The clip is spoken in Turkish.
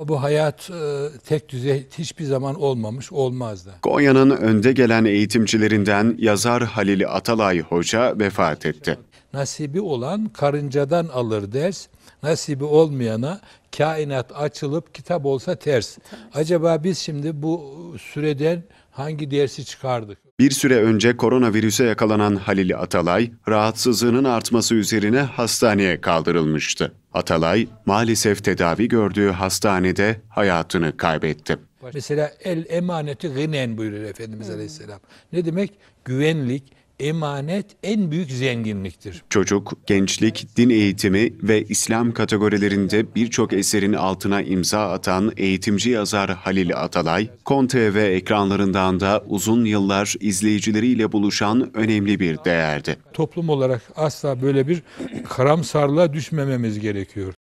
Bu hayat e, tek düzey hiçbir zaman olmamış, olmaz Konya'nın önde gelen eğitimcilerinden yazar Halil Atalay Hoca vefat etti. Nasibi olan karıncadan alır ders, nasibi olmayana kainat açılıp kitap olsa ters. Acaba biz şimdi bu süreden hangi dersi çıkardık? Bir süre önce koronavirüse yakalanan Halil Atalay, rahatsızlığının artması üzerine hastaneye kaldırılmıştı. Atalay, maalesef tedavi gördüğü hastanede hayatını kaybetti. Mesela el emaneti gınen buyuruyor Efendimiz hmm. Aleyhisselam. Ne demek? Güvenlik, emanet en büyük zenginliktir. Çocuk, gençlik, din eğitimi ve İslam kategorilerinde birçok eserin altına imza atan eğitimci yazar Halil Atalay, Kon-TV ekranlarından da uzun yıllar izleyicileriyle buluşan önemli bir değerdi. Toplum olarak asla böyle bir karamsarlığa düşmememiz gerekiyor.